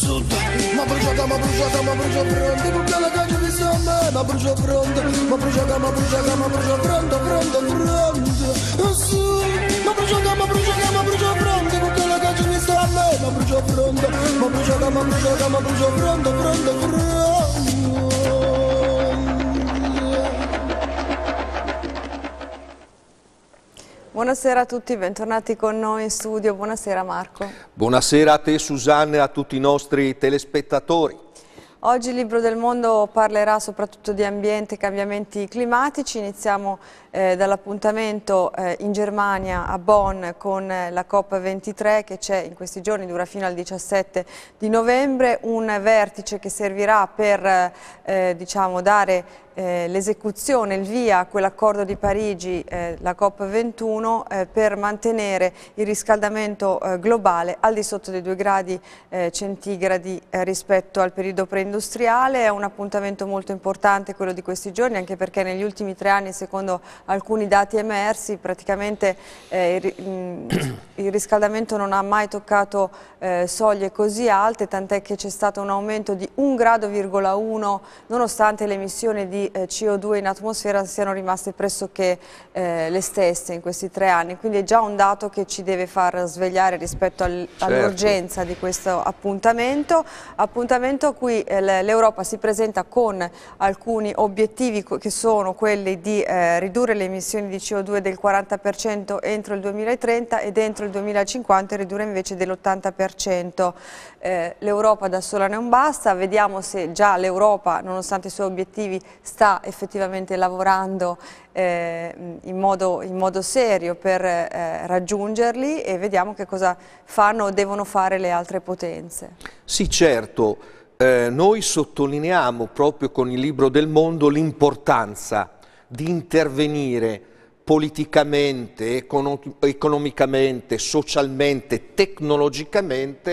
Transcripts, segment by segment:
suda Më përgjaka, më përgjaka, më përgjo prëndë Për këllë ka që visë me Më përgjo prëndë Më përgjaka, më përgjaka, më përgjo prëndë Prëndë, prëndë Suda Më përgjaka, më përgjaka, më përgjo prëndë Për këllë ka që visë me Më përgjo vise ma me pergjo prende me Ma me ma me pergjo prende prende prende suda Ma pergjaka ma pergjaka me më përgjo prëndë Prëndë, pergjo Buonasera a tutti, bentornati con noi in studio. Buonasera Marco. Buonasera a te Susanne e a tutti i nostri telespettatori. Oggi il Libro del Mondo parlerà soprattutto di ambiente e cambiamenti climatici. Iniziamo eh, dall'appuntamento eh, in Germania a Bonn con eh, la COP23 che c'è in questi giorni, dura fino al 17 di novembre, un vertice che servirà per eh, diciamo, dare eh, l'esecuzione, il via a quell'accordo di Parigi, eh, la COP21, per mantenere il riscaldamento globale al di sotto dei 2 gradi centigradi rispetto al periodo preindustriale. È un appuntamento molto importante quello di questi giorni, anche perché negli ultimi tre anni, secondo alcuni dati emersi, praticamente eh, mm, il riscaldamento non ha mai toccato eh, soglie così alte, tant'è che c'è stato un aumento di 1,1 grado, nonostante le emissioni di eh, CO2 in atmosfera siano rimaste pressoché eh, le stesse in questi tre anni, quindi è già un dato che ci deve far svegliare rispetto al, certo. all'urgenza di questo appuntamento, appuntamento a cui eh, l'Europa si presenta con alcuni obiettivi che sono quelli di eh, ridurre ridurre le emissioni di CO2 del 40% entro il 2030 e dentro il 2050 ridurre invece dell'80%. Eh, L'Europa da sola non basta, vediamo se già l'Europa, nonostante i suoi obiettivi, sta effettivamente lavorando eh, in, modo, in, modo, serio per eh, raggiungerli e vediamo che cosa fanno o devono fare le altre potenze. Sì, certo. Eh, noi sottolineiamo proprio con il libro del mondo l'importanza di intervenire politicamente, economicamente, socialmente, tecnologicamente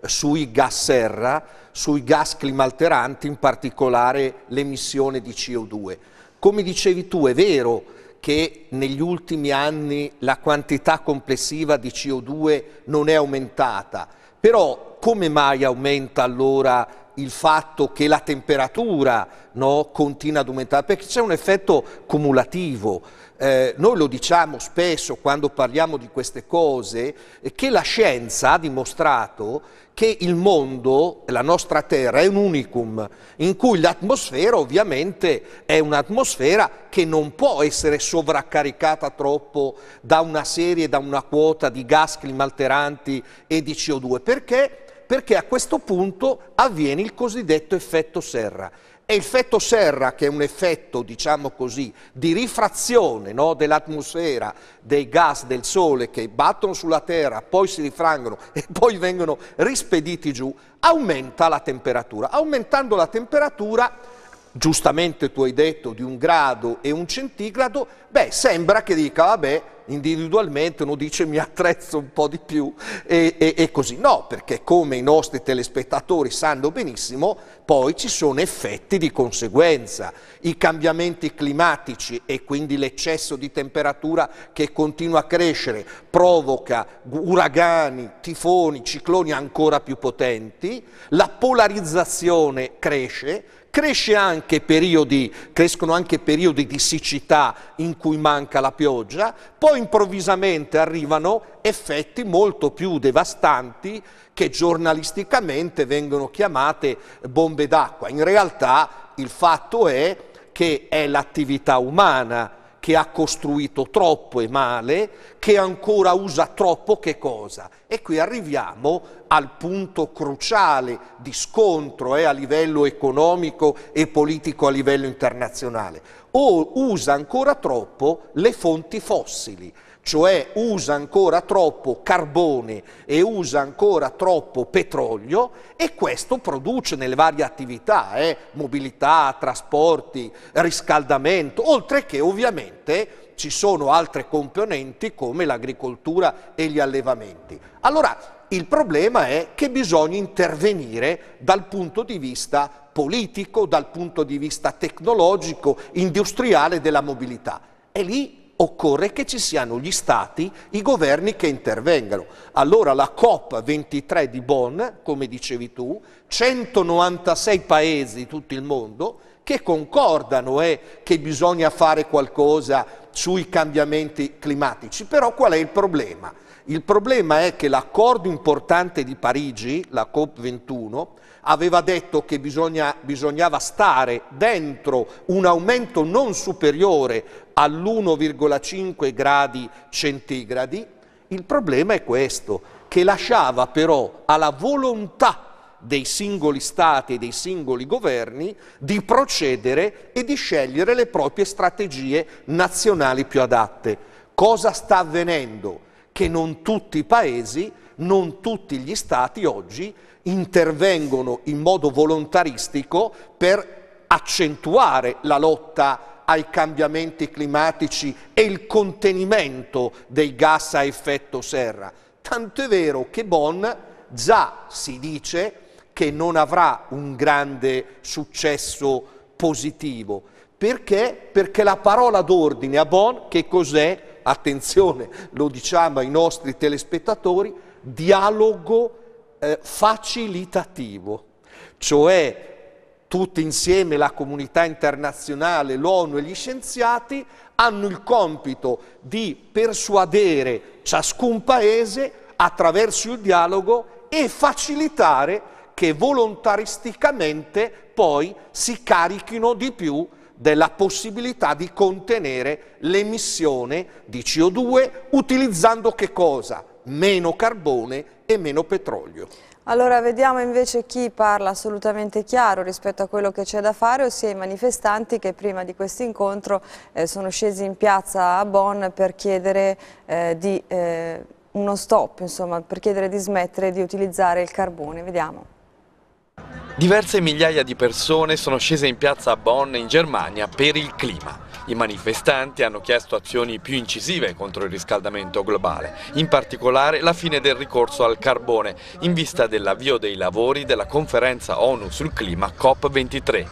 eh, sui gas serra, sui gas climalteranti, in particolare l'emissione di CO2. Come dicevi tu, è vero che negli ultimi anni la quantità complessiva di CO2 non è aumentata, però come mai aumenta allora il fatto che la temperatura no, continua ad aumentare, perché c'è un effetto cumulativo. Eh, noi lo diciamo spesso quando parliamo di queste cose, eh, che la scienza ha dimostrato che il mondo, la nostra Terra, è un unicum, in cui l'atmosfera ovviamente è un'atmosfera che non può essere sovraccaricata troppo da una serie, da una quota di gas climalteranti e di CO2, perché perché a questo punto avviene il cosiddetto effetto serra. E il effetto serra, che è un effetto, diciamo così, di rifrazione no, dell'atmosfera, dei gas, del sole che battono sulla Terra, poi si rifrangono e poi vengono rispediti giù, aumenta la temperatura. Aumentando la temperatura giustamente tu hai detto, di un grado e un centigrado, beh, sembra che dica, vabbè, individualmente uno dice mi attrezzo un po' di più e, e, e, così. No, perché come i nostri telespettatori sanno benissimo, poi ci sono effetti di conseguenza. I cambiamenti climatici e quindi l'eccesso di temperatura che continua a crescere provoca uragani, tifoni, cicloni ancora più potenti, la polarizzazione cresce, cresce anche periodi, crescono anche periodi di siccità in cui manca la pioggia, poi improvvisamente arrivano effetti molto più devastanti che giornalisticamente vengono chiamate bombe d'acqua. In realtà il fatto è che è l'attività umana che ha costruito troppo e male, che ancora usa troppo che cosa. E qui arriviamo al punto cruciale di scontro eh, a livello economico e politico a livello internazionale. O usa ancora troppo le fonti fossili cioè usa ancora troppo carbone e usa ancora troppo petrolio e questo produce nelle varie attività, eh, mobilità, trasporti, riscaldamento, oltre che ovviamente ci sono altre componenti come l'agricoltura e gli allevamenti. Allora, il problema è che bisogna intervenire dal punto di vista politico, dal punto di vista tecnologico, industriale della mobilità. E lì occorre che ci siano gli stati, i governi che intervengano. Allora la COP23 di Bonn, come dicevi tu, 196 paesi di tutto il mondo che concordano eh, che bisogna fare qualcosa sui cambiamenti climatici. Però qual è il problema? Il problema è che l'accordo importante di Parigi, la COP21, aveva detto che bisogna, bisognava stare dentro un aumento non superiore all'1,5 gradi centigradi, il problema è questo, che lasciava però alla volontà dei singoli stati e dei singoli governi di procedere e di scegliere le proprie strategie nazionali più adatte. Cosa sta avvenendo? Che non tutti i paesi non tutti gli Stati oggi intervengono in modo volontaristico per accentuare la lotta ai cambiamenti climatici e il contenimento dei gas a effetto serra. Tanto è vero che Bonn già si dice che non avrà un grande successo positivo. Perché? Perché la parola d'ordine a Bonn, che cos'è? Attenzione, lo diciamo ai nostri telespettatori, dialogo eh, facilitativo, cioè tutti insieme la comunità internazionale, l'ONU e gli scienziati hanno il compito di persuadere ciascun paese attraverso il dialogo e facilitare che volontaristicamente poi si carichino di più della possibilità di contenere l'emissione di CO2 utilizzando che cosa? meno carbone e meno petrolio. Allora vediamo invece chi parla assolutamente chiaro rispetto a quello che c'è da fare, ossia i manifestanti che prima di questo incontro eh, sono scesi in piazza a Bonn per chiedere eh, di, eh, uno stop, insomma, per chiedere di smettere di utilizzare il carbone. Vediamo. Diverse migliaia di persone sono scese in piazza a Bonn in Germania per il clima. I manifestanti hanno chiesto azioni più incisive contro il riscaldamento globale, in particolare la fine del ricorso al carbone in vista dell'avvio dei lavori della conferenza ONU sul clima COP23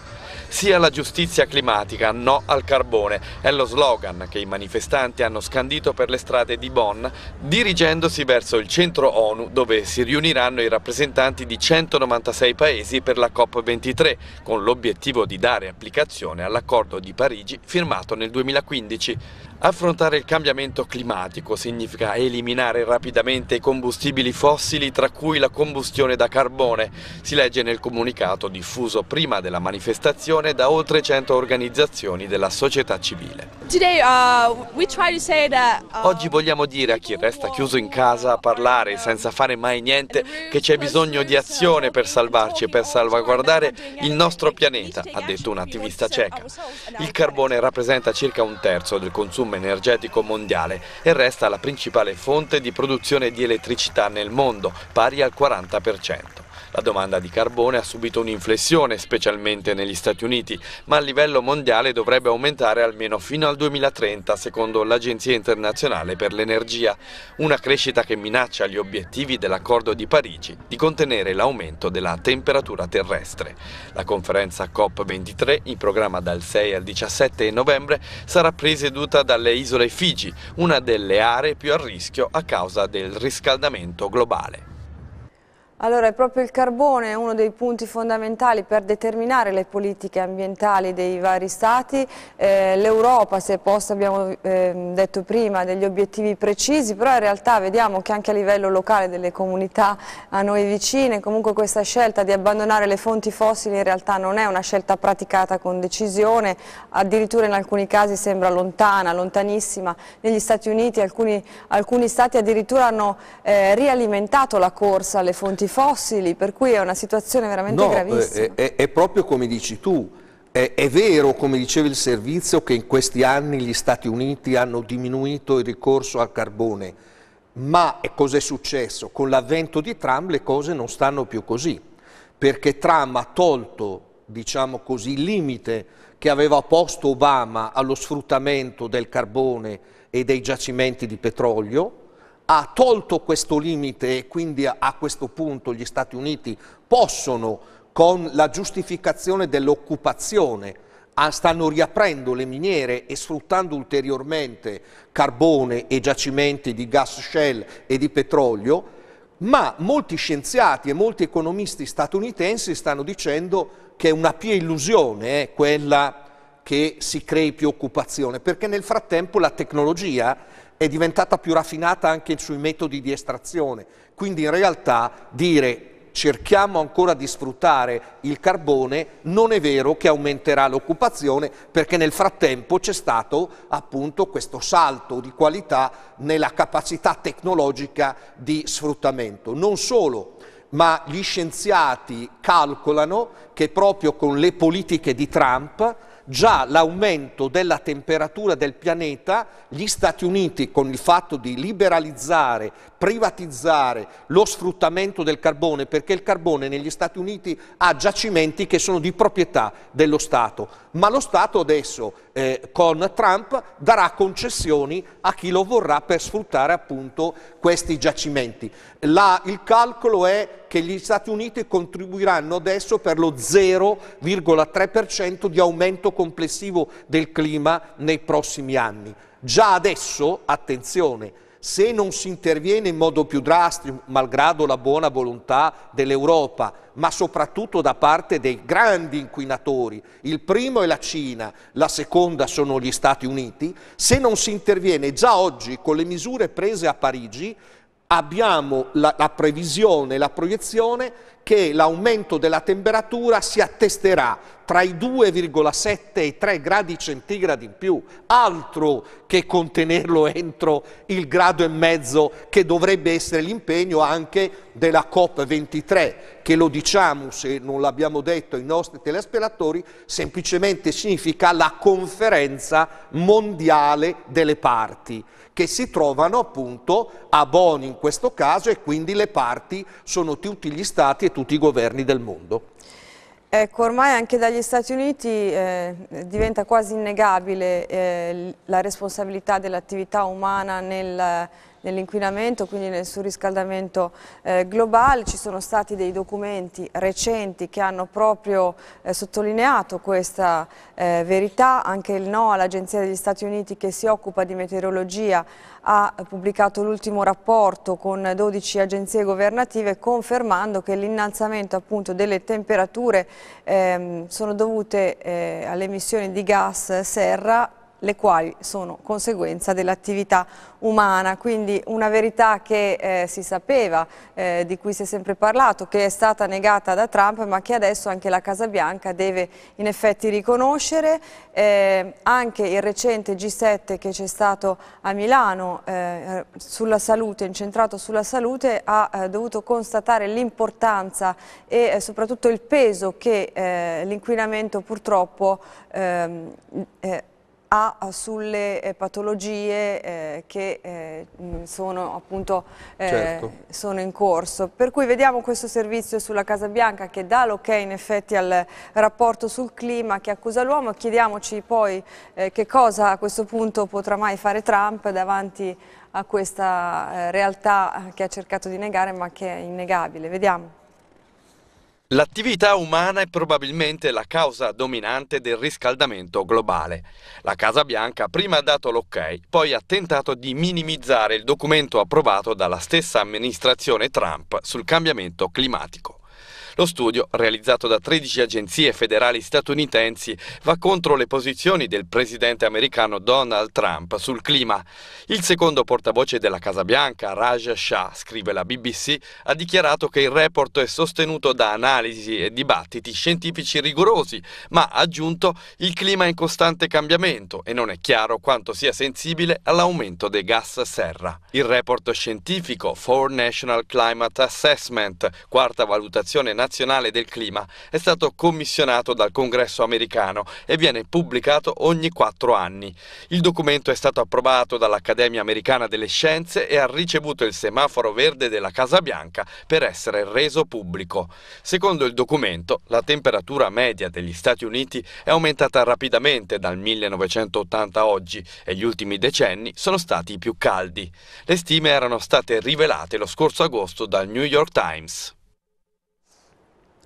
sia la giustizia climatica, no al carbone. È lo slogan che i manifestanti hanno scandito per le strade di Bonn, dirigendosi verso il centro ONU dove si riuniranno i rappresentanti di 196 paesi per la COP23, con l'obiettivo di dare applicazione all'accordo di Parigi firmato nel 2015. Affrontare il cambiamento climatico significa eliminare rapidamente i combustibili fossili, tra cui la combustione da carbone, si legge nel comunicato diffuso prima della manifestazione partecipazione da oltre 100 organizzazioni della società civile. Uh, uh, Oggi vogliamo dire a chi resta chiuso in casa a parlare senza fare mai niente che c'è bisogno di uh, azione per salvarci e per salvaguardare il nostro pianeta, ha detto un'attivista ceca. Il carbone rappresenta circa un terzo del consumo energetico mondiale e resta la principale fonte di produzione di elettricità nel mondo, pari al 40%. La domanda di carbone ha subito un'inflessione, specialmente negli Stati Uniti, ma a livello mondiale dovrebbe aumentare almeno fino al 2030, secondo l'Agenzia internazionale per l'energia, una crescita che minaccia gli obiettivi dell'accordo di Parigi di contenere l'aumento della temperatura terrestre. La conferenza COP23, in programma dal 6 al 17 novembre, sarà presieduta dalle isole Figi, una delle aree più a rischio a causa del riscaldamento globale. Allora, è proprio il carbone uno dei punti fondamentali per determinare le politiche ambientali dei vari stati. Eh, L'Europa si è posta, abbiamo eh, detto prima, degli obiettivi precisi, però in realtà vediamo che anche a livello locale delle comunità a noi vicine, comunque questa scelta di abbandonare le fonti fossili in realtà non è una scelta praticata con decisione, addirittura in alcuni casi sembra lontana, lontanissima. Negli Stati Uniti alcuni, alcuni stati addirittura hanno eh, rialimentato la corsa alle fonti fossili fossili, per cui è una situazione veramente no, eh, gravissima. È, è, è proprio come dici tu, è, è, vero, come diceva il servizio, che in questi anni gli Stati Uniti hanno diminuito il ricorso al carbone, ma cos'è successo? Con l'avvento di Trump le cose non stanno più così, perché Trump ha tolto, diciamo così, il limite che aveva posto Obama allo sfruttamento del carbone e dei giacimenti di petrolio, ha tolto questo limite e quindi a questo punto gli Stati Uniti possono, con la giustificazione dell'occupazione, stanno riaprendo le miniere e sfruttando ulteriormente carbone e giacimenti di gas shell e di petrolio, ma molti scienziati e molti economisti statunitensi stanno dicendo che è una pia illusione eh, quella che si crei più occupazione, perché nel frattempo la tecnologia è diventata più raffinata anche sui metodi di estrazione. Quindi in realtà dire cerchiamo ancora di sfruttare il carbone, non è vero che aumenterà l'occupazione perché nel frattempo c'è stato appunto questo salto di qualità nella capacità tecnologica di sfruttamento. Non solo, ma gli scienziati calcolano che proprio con le politiche di Trump già l'aumento della temperatura del pianeta, gli Stati Uniti con il fatto di liberalizzare, privatizzare lo sfruttamento del carbone, perché il carbone negli Stati Uniti ha giacimenti che sono di proprietà dello Stato, ma lo Stato adesso eh, con Trump darà concessioni a chi lo vorrà per sfruttare appunto questi giacimenti. La, il calcolo è che gli Stati Uniti contribuiranno adesso per lo 0,3% di aumento complessivo del clima nei prossimi anni. Già adesso, attenzione, se non si interviene in modo più drastico, malgrado la buona volontà dell'Europa, ma soprattutto da parte dei grandi inquinatori, il primo è la Cina, la seconda sono gli Stati Uniti, se non si interviene già oggi con le misure prese a Parigi, abbiamo la, la previsione, la proiezione che l'aumento della temperatura si attesterà tra i 2,7 e i 3 gradi centigradi in più, altro che contenerlo entro il grado e mezzo che dovrebbe essere l'impegno anche della COP23, che lo diciamo se non l'abbiamo detto ai nostri telespettatori, semplicemente significa la conferenza mondiale delle parti che si trovano appunto a Boni in questo caso e quindi le parti sono tutti gli stati e tutti i governi del mondo. Ecco, ormai anche dagli Stati Uniti eh, diventa quasi innegabile eh, la responsabilità dell'attività umana nel nell'inquinamento, quindi nel surriscaldamento eh, globale. Ci sono stati dei documenti recenti che hanno proprio eh, sottolineato questa eh, verità, anche il NOAA, l'Agenzia degli Stati Uniti che si occupa di meteorologia, ha pubblicato l'ultimo rapporto con 12 agenzie governative confermando che l'innalzamento delle temperature ehm, sono dovute eh, alle emissioni di gas serra le quali sono conseguenza dell'attività umana, quindi una verità che eh, si sapeva, eh, di cui si è sempre parlato, che è stata negata da Trump ma che adesso anche la Casa Bianca deve in effetti riconoscere, eh, anche il recente G7 che c'è stato a Milano eh, sulla salute, incentrato sulla salute, ha eh, dovuto constatare l'importanza e eh, soprattutto il peso che l'inquinamento purtroppo ehm, eh, ha sulle eh, patologie eh, che eh, sono, appunto, certo. sono in corso. Per cui vediamo questo servizio sulla Casa Bianca che dà l'ok okay in effetti al rapporto sul clima che accusa l'uomo. Chiediamoci poi che cosa a questo punto potrà mai fare Trump davanti a questa realtà che ha cercato di negare ma che è innegabile. Vediamo. L'attività umana è probabilmente la causa dominante del riscaldamento globale. La Casa Bianca prima ha dato l'ok, poi ha tentato di minimizzare il documento approvato dalla stessa amministrazione Trump sul cambiamento climatico. Lo studio, realizzato da 13 agenzie federali statunitensi, va contro le posizioni del presidente americano Donald Trump sul clima. Il secondo portavoce della Casa Bianca, Raj Shah, scrive la BBC, ha dichiarato che il report è sostenuto da analisi e dibattiti scientifici rigorosi, ma ha aggiunto il clima è in costante cambiamento e non è chiaro quanto sia sensibile all'aumento dei gas serra. Il report scientifico For National Climate Assessment, quarta valutazione nazionale del clima è stato commissionato dal Congresso americano e viene pubblicato ogni quattro anni. Il documento è stato approvato dall'Accademia americana delle scienze e ha ricevuto il semaforo verde della Casa Bianca per essere reso pubblico. Secondo il documento, la temperatura media degli Stati Uniti è aumentata rapidamente dal 1980 a oggi e gli ultimi decenni sono stati i più caldi. Le stime erano state rivelate lo scorso agosto dal New York Times.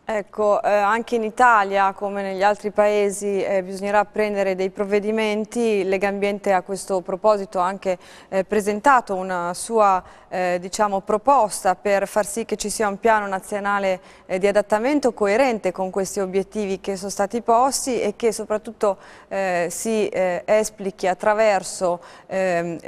Ecco, eh, anche in Italia, come negli altri paesi, eh, bisognerà prendere dei provvedimenti. Legambiente a questo proposito ha anche eh, presentato una sua eh, diciamo, proposta per far sì che ci sia un piano nazionale eh, di adattamento coerente con questi obiettivi che sono stati posti e che soprattutto eh, si esplichi attraverso ehm,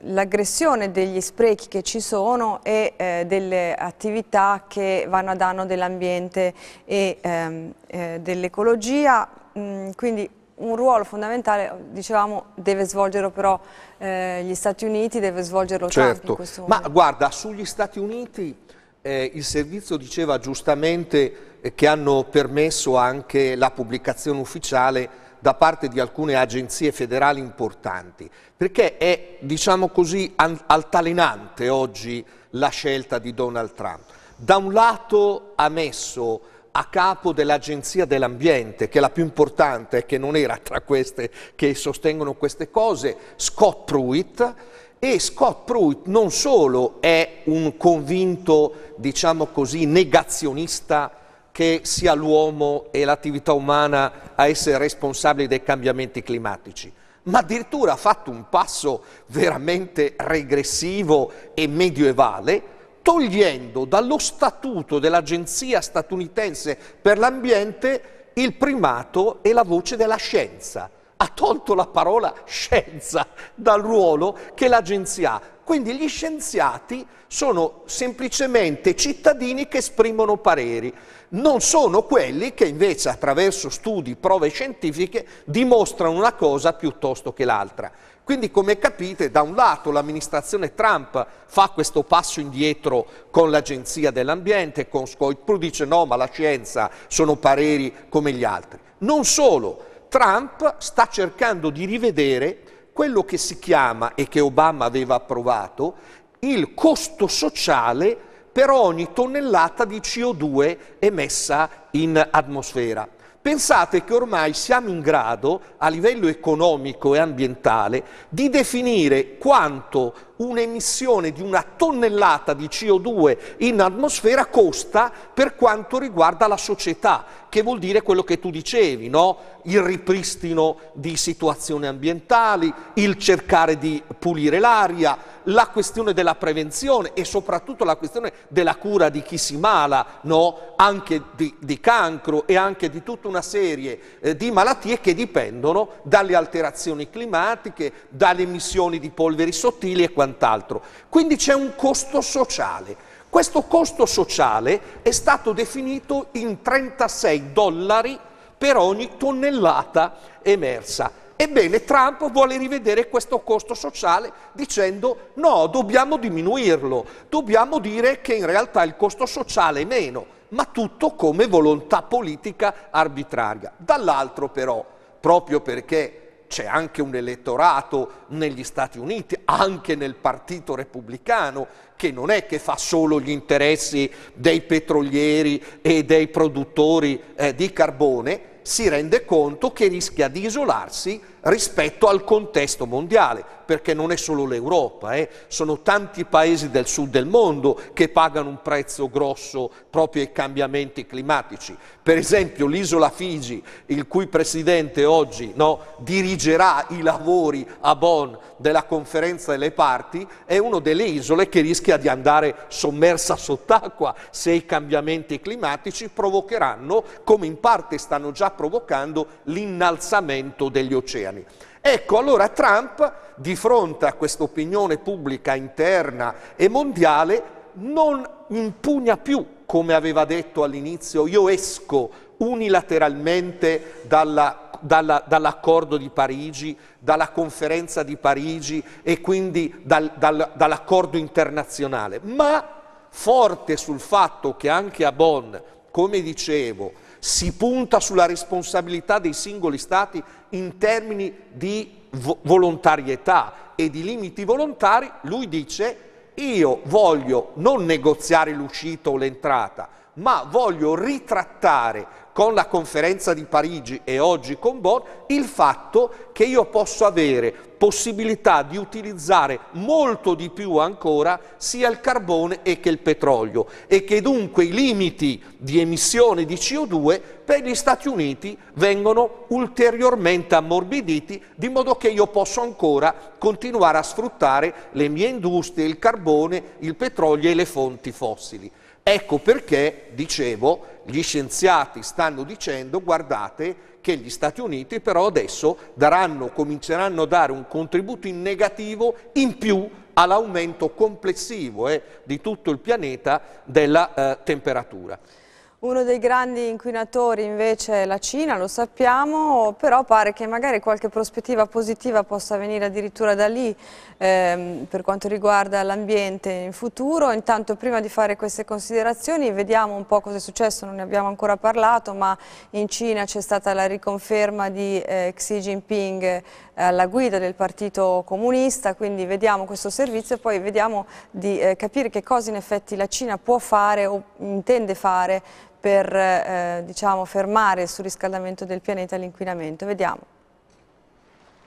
l'aggressione la, degli sprechi che ci sono e delle attività che vanno a danno dell'ambiente dell'ambiente e ehm, eh, dell'ecologia, mm, quindi un ruolo fondamentale, dicevamo, deve svolgerlo però eh, gli Stati Uniti, deve svolgerlo certo. Trump Ma guarda, sugli Stati Uniti eh, il servizio diceva giustamente eh, che hanno permesso anche la pubblicazione ufficiale da parte di alcune agenzie federali importanti, perché è, diciamo così, altalenante oggi la scelta di Donald Trump. Da un lato ha messo a capo dell'Agenzia dell'Ambiente, che è la più importante e che non era tra queste che sostengono queste cose, Scott Pruitt, e Scott Pruitt non solo è un convinto, diciamo così, negazionista che sia l'uomo e l'attività umana a essere responsabili dei cambiamenti climatici, ma addirittura ha fatto un passo veramente regressivo e medioevale, togliendo dallo statuto dell'Agenzia statunitense per l'ambiente il primato e la voce della scienza. Ha tolto la parola scienza dal ruolo che l'Agenzia ha. Quindi gli scienziati sono semplicemente cittadini che esprimono pareri, non sono quelli che invece attraverso studi, prove scientifiche dimostrano una cosa piuttosto che l'altra. Quindi come capite da un lato l'amministrazione Trump fa questo passo indietro con l'Agenzia dell'Ambiente, con Scoipru, dice no ma la scienza sono pareri come gli altri. Non solo, Trump sta cercando di rivedere quello che si chiama e che Obama aveva approvato il costo sociale per ogni tonnellata di CO2 emessa in atmosfera. Pensate che ormai siamo in grado, a livello economico e ambientale, di definire quanto un'emissione di una tonnellata di CO2 in atmosfera costa per quanto riguarda la società, che vuol dire quello che tu dicevi, no? il ripristino di situazioni ambientali, il cercare di pulire l'aria, la questione della prevenzione e soprattutto la questione della cura di chi si mala, no? anche di, di, cancro e anche di tutta una serie eh, di malattie che dipendono dalle alterazioni climatiche, dalle emissioni di polveri sottili e quant'altro quant'altro. Quindi c'è un costo sociale. Questo costo sociale è stato definito in 36 dollari per ogni tonnellata emersa. Ebbene, Trump vuole rivedere questo costo sociale dicendo no, dobbiamo diminuirlo, dobbiamo dire che in realtà il costo sociale è meno, ma tutto come volontà politica arbitraria. Dall'altro però, proprio perché c'è anche un elettorato negli Stati Uniti, anche nel Partito Repubblicano, che non è che fa solo gli interessi dei petrolieri e dei produttori eh, di carbone, si rende conto che rischia di isolarsi rispetto al contesto mondiale, perché non è solo l'Europa, eh? sono tanti paesi del sud del mondo che pagano un prezzo grosso proprio ai cambiamenti climatici. Per esempio l'isola Figi, il cui presidente oggi no, dirigerà i lavori a Bonn della conferenza delle parti, è una delle isole che rischia di andare sommersa sott'acqua se i cambiamenti climatici provocheranno, come in parte stanno già provocando, l'innalzamento degli oceani oceani. Ecco, allora Trump, di fronte a questa opinione pubblica interna e mondiale, non impugna più, come aveva detto all'inizio, io esco unilateralmente dalla dalla, dall'accordo di Parigi, dalla conferenza di Parigi e quindi dal, dal, dall'accordo internazionale, ma forte sul fatto che anche a Bonn, come dicevo, si punta sulla responsabilità dei singoli Stati in termini di volontarietà e di limiti volontari, lui dice io voglio non negoziare l'uscita o l'entrata, ma voglio ritrattare con la conferenza di Parigi e oggi con Bonn il fatto che io posso avere possibilità di utilizzare molto di più ancora sia il carbone che il petrolio e che dunque i limiti di emissione di CO2 per gli Stati Uniti vengono ulteriormente ammorbiditi di modo che io posso ancora continuare a sfruttare le mie industrie, il carbone, il petrolio e le fonti fossili. Ecco perché, dicevo, gli scienziati stanno dicendo, guardate, che gli Stati Uniti però adesso daranno, cominceranno a dare un contributo in negativo in più all'aumento complessivo eh, di tutto il pianeta della eh, temperatura. Uno dei grandi inquinatori invece è la Cina, lo sappiamo, però pare che magari qualche prospettiva positiva possa venire addirittura da lì ehm, per quanto riguarda l'ambiente in futuro. Intanto prima di fare queste considerazioni vediamo un po' cosa è successo, non ne abbiamo ancora parlato, ma in Cina c'è stata la riconferma di eh, Xi Jinping alla guida del Partito Comunista, quindi vediamo questo servizio e poi vediamo di eh, capire che cosa in effetti la Cina può fare o intende fare per eh, diciamo, fermare il surriscaldamento del pianeta e l'inquinamento. Vediamo.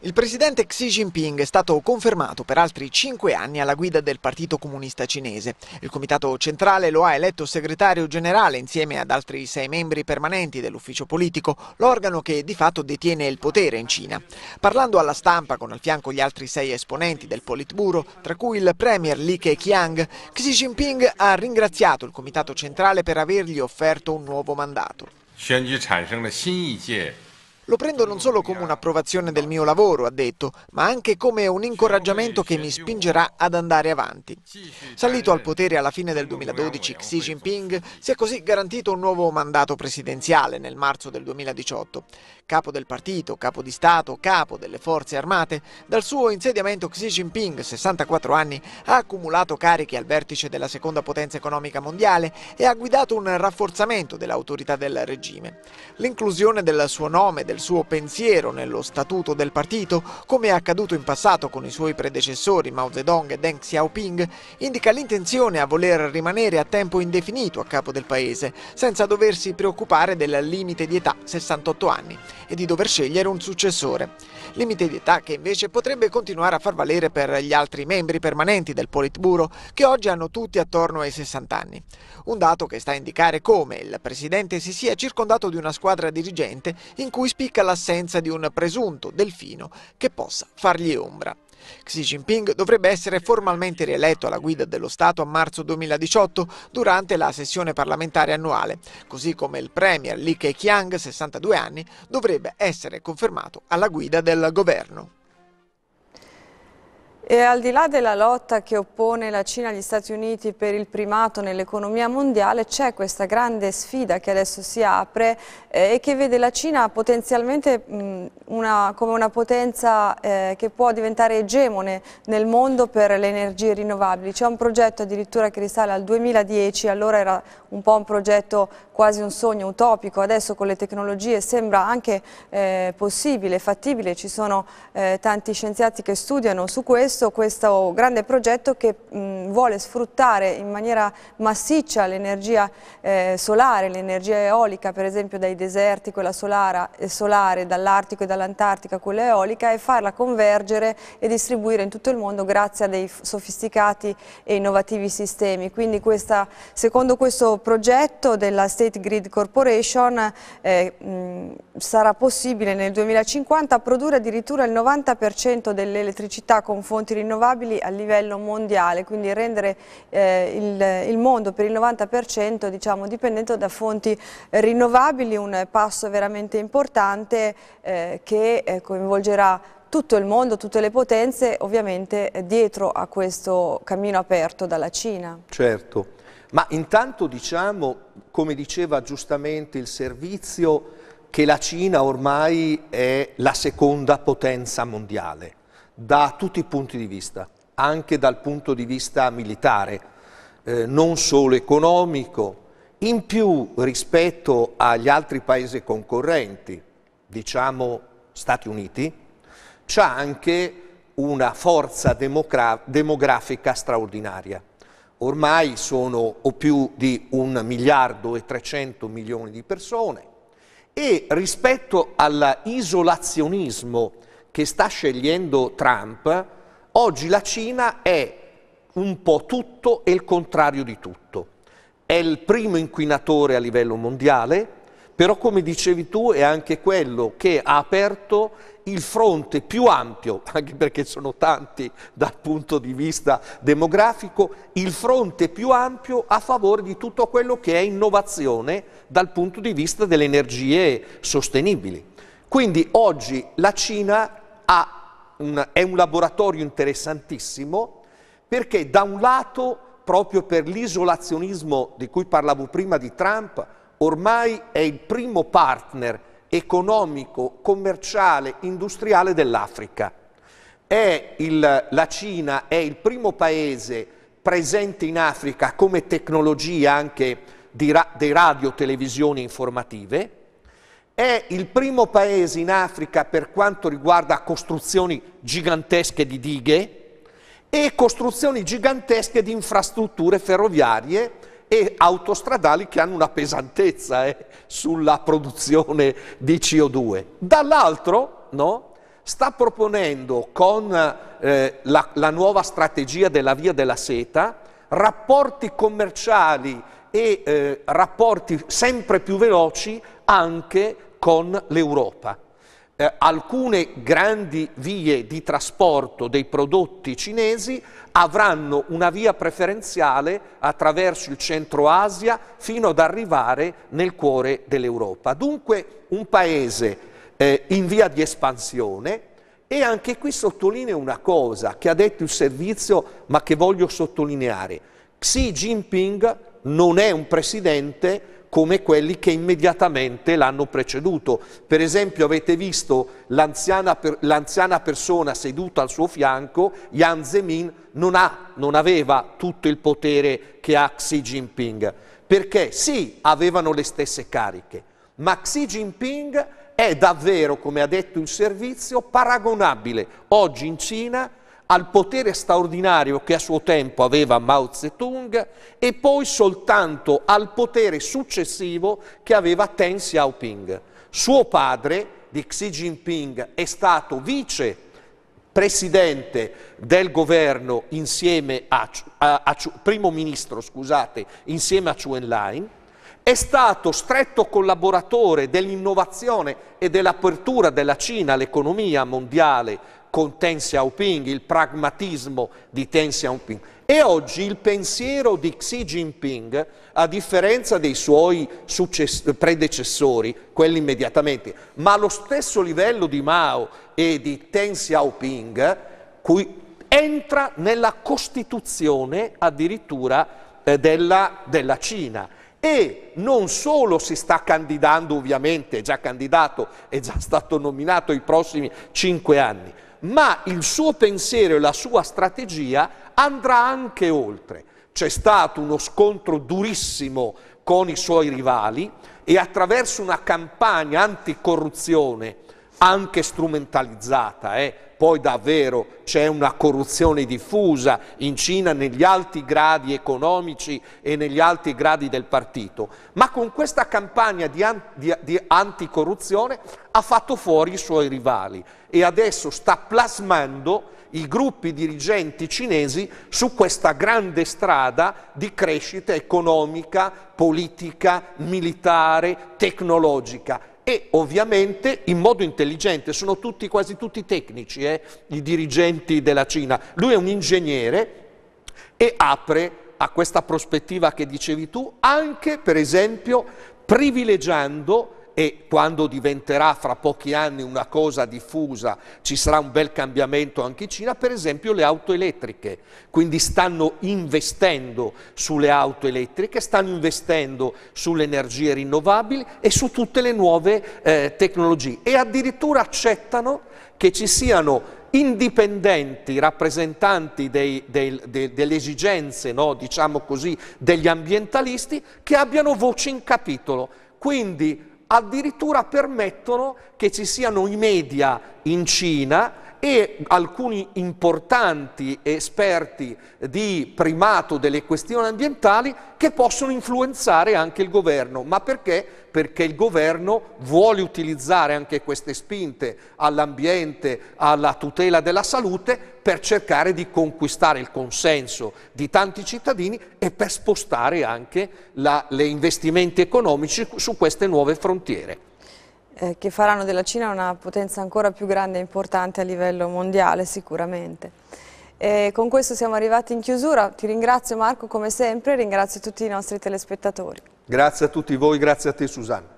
Il presidente Xi Jinping è stato confermato per altri cinque anni alla guida del Partito Comunista Cinese. Il Comitato Centrale lo ha eletto segretario generale insieme ad altri sei membri permanenti dell'ufficio politico, l'organo che di fatto detiene il potere in Cina. Parlando alla stampa con al fianco gli altri sei esponenti del Politburo, tra cui il premier Li Keqiang, Xi Jinping ha ringraziato il Comitato Centrale per avergli offerto un nuovo mandato. 选举产生了新一届 lo prendo non solo come un'approvazione del mio lavoro, ha detto, ma anche come un incoraggiamento che mi spingerà ad andare avanti. Salito al potere alla fine del 2012, Xi Jinping si è così garantito un nuovo mandato presidenziale nel marzo del 2018. Capo del partito, capo di Stato, capo delle forze armate, dal suo insediamento Xi Jinping, 64 anni, ha accumulato cariche al vertice della seconda potenza economica mondiale e ha guidato un rafforzamento dell'autorità del regime. L'inclusione del suo nome, del del suo pensiero nello statuto del partito, come è accaduto in passato con i suoi predecessori Mao Zedong e Deng Xiaoping, indica l'intenzione a voler rimanere a tempo indefinito a capo del paese, senza doversi preoccupare del limite di età 68 anni e di dover scegliere un successore limite di età che invece potrebbe continuare a far valere per gli altri membri permanenti del Politburo, che oggi hanno tutti attorno ai 60 anni. Un dato che sta a indicare come il presidente si sia circondato di una squadra dirigente in cui spicca l'assenza di un presunto delfino che possa fargli ombra. Xi Jinping dovrebbe essere formalmente rieletto alla guida dello Stato a marzo 2018 durante la sessione parlamentare annuale, così come il premier Li Keqiang, 62 anni, dovrebbe essere confermato alla guida del governo. E al di là della lotta che oppone la Cina agli Stati Uniti per il primato nell'economia mondiale, c'è questa grande sfida che adesso si apre eh, e che vede la Cina potenzialmente mh, una, come una potenza eh, che può diventare egemone nel mondo per le energie rinnovabili. C'è un progetto addirittura che risale al 2010, allora era un po' un progetto quasi un sogno utopico, adesso con le tecnologie sembra anche eh, possibile, fattibile, ci sono eh, tanti scienziati che studiano su questo questo, questo grande progetto che mh, vuole sfruttare in maniera massiccia l'energia eh, solare, l'energia eolica per esempio dai deserti quella solara, eh, solare, dall'Artico e dall'Antartica quella eolica e farla convergere e distribuire in tutto il mondo grazie a dei sofisticati e innovativi sistemi. Quindi questa, secondo questo progetto della State Grid Corporation eh, mh, sarà possibile nel 2050 produrre addirittura il 90% dell'elettricità con fondi fonti rinnovabili a livello mondiale, quindi rendere eh, il, il, mondo per il 90% diciamo, dipendente da fonti rinnovabili, un passo veramente importante eh, che eh, coinvolgerà tutto il mondo, tutte le potenze ovviamente dietro a questo cammino aperto dalla Cina. Certo, ma intanto diciamo, come diceva giustamente il servizio, che la Cina ormai è la seconda potenza mondiale da tutti i punti di vista, anche dal punto di vista militare, eh, non solo economico, in più rispetto agli altri paesi concorrenti, diciamo Stati Uniti, c'è anche una forza demografica straordinaria. Ormai sono o più di un miliardo e 300 milioni di persone e rispetto all'isolazionismo che sta scegliendo Trump, oggi la Cina è un po' tutto e il contrario di tutto. È il primo inquinatore a livello mondiale, però come dicevi tu è anche quello che ha aperto il fronte più ampio, anche perché sono tanti dal punto di vista demografico, il fronte più ampio a favore di tutto quello che è innovazione dal punto di vista delle energie sostenibili. Quindi oggi la Cina un, è un laboratorio interessantissimo perché da un lato, proprio per l'isolazionismo di cui parlavo prima di Trump, ormai è il primo partner economico, commerciale, industriale dell'Africa. la Cina è il primo paese presente in Africa come tecnologia anche di, ra, di radio, televisioni informative, è il primo paese in Africa per quanto riguarda costruzioni gigantesche di dighe e costruzioni gigantesche di infrastrutture ferroviarie e autostradali che hanno una pesantezza eh, sulla produzione di CO2. Dall'altro, no, sta proponendo con eh, la, la, nuova strategia della via della seta rapporti commerciali e eh, rapporti sempre più veloci anche con l'Europa. Eh, alcune grandi vie di trasporto dei prodotti cinesi avranno una via preferenziale attraverso il centro Asia fino ad arrivare nel cuore dell'Europa. Dunque un paese eh, in via di espansione e anche qui sottolineo una cosa che ha detto il servizio ma che voglio sottolineare. Xi Jinping non è un presidente come quelli che immediatamente l'hanno preceduto. Per esempio avete visto l'anziana, per, l'anziana persona seduta al suo fianco, Yan Zemin, non, ha, non aveva tutto il potere che ha Xi Jinping, perché sì, avevano le stesse cariche, ma Xi Jinping è davvero, come ha detto il servizio, paragonabile oggi in Cina al potere straordinario che a suo tempo aveva Mao Zedong e poi soltanto al potere successivo che aveva Teng Xiaoping. Suo padre, di Xi Jinping, è stato vice presidente del governo insieme a, a, a primo ministro, scusate, insieme a Chu Enlai, è stato stretto collaboratore dell'innovazione e dell'apertura della Cina all'economia mondiale con Ten Xiaoping, il pragmatismo di Ten Xiaoping. E oggi il pensiero di Xi Jinping, a differenza dei suoi predecessori, quelli immediatamente, ma allo stesso livello di Mao e di Ten Xiaoping, cui entra nella Costituzione addirittura eh, della, della Cina e non solo si sta candidando ovviamente, è già candidato, è già stato nominato i prossimi cinque anni, ma il suo pensiero e la sua strategia andrà anche oltre. C'è stato uno scontro durissimo con i suoi rivali e attraverso una campagna anticorruzione anche strumentalizzata, eh? poi davvero c'è una corruzione diffusa in Cina negli alti gradi economici e negli alti gradi del partito, ma con questa campagna di, an- di-, di anticorruzione ha fatto fuori i suoi rivali e adesso sta plasmando i gruppi dirigenti cinesi su questa grande strada di crescita economica, politica, militare, tecnologica e ovviamente in modo intelligente, sono tutti, quasi tutti tecnici eh, i dirigenti della Cina, lui è un ingegnere e apre a questa prospettiva che dicevi tu anche per esempio privilegiando e quando diventerà fra pochi anni una cosa diffusa ci sarà un bel cambiamento anche in Cina, per esempio le auto elettriche. Quindi stanno investendo sulle auto elettriche, stanno investendo sulle energie rinnovabili e su tutte le nuove eh, tecnologie e addirittura accettano che ci siano indipendenti rappresentanti dei, dei, dei, delle esigenze, no, diciamo così, degli ambientalisti che abbiano voce in capitolo. Quindi addirittura permettono che ci siano i media in Cina e alcuni importanti esperti di primato delle questioni ambientali che possono influenzare anche il governo. Ma perché? Perché il governo vuole utilizzare anche queste spinte all'ambiente, alla tutela della salute per cercare di conquistare il consenso di tanti cittadini e per spostare anche gli investimenti economici su queste nuove frontiere eh, che faranno della Cina una potenza ancora più grande e importante a livello mondiale sicuramente. E con questo siamo arrivati in chiusura, ti ringrazio Marco come sempre e ringrazio tutti i nostri telespettatori. Grazie a tutti voi, grazie a te Susanna.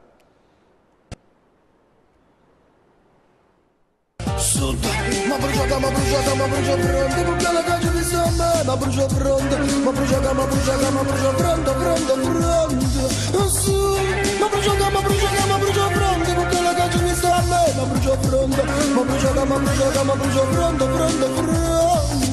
Ma bruciata, ma bruciata, ma brucia pronto Perché la caccia di samba Ma brucia pronto Ma bruciata, ma bruciata, ma brucia pronto Pronto, pronto Ma bruciata, ma bruciata, ma brucia Papucho pronto, papucho, papucho, papucho pronto, pronto, pronto.